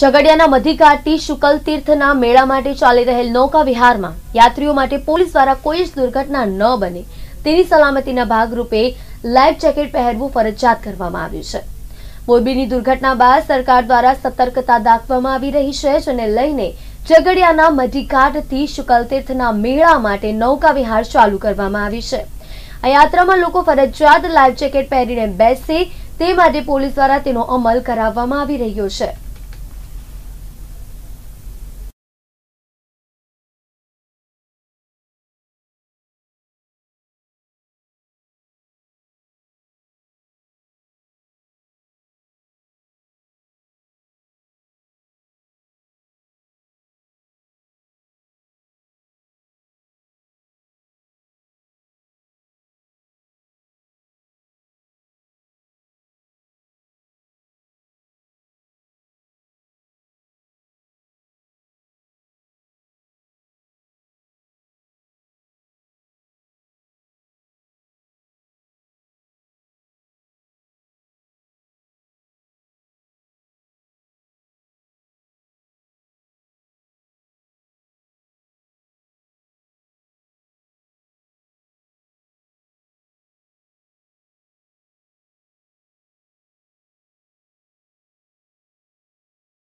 ઝઘડિયાના મધીઘાટથી શુકલ તીર્થના મેળા માટે ચાલી રહેલ નૌકા વિહારમાં યાત્રીઓ માટે પોલીસ દ્વારા કોઈ જ દુર્ઘટના ન બને તેની સલામતીના ભાગરૂપે લાઈફ જેકેટ પહેરવું ફરજિયાત કરવામાં આવ્યું છે મોરબીની દુર્ઘટના બાદ સરકાર દ્વારા સતર્કતા દાખવવામાં આવી રહી છે જેને લઈને ઝઘડિયાના શુકલ તીર્થના મેળા માટે નૌકા વિહાર ચાલુ કરવામાં આવી છે આ યાત્રામાં લોકો ફરજિયાત લાઈફ જેકેટ પહેરીને બેસે તે માટે પોલીસ દ્વારા તેનો અમલ કરાવવામાં આવી રહ્યો છે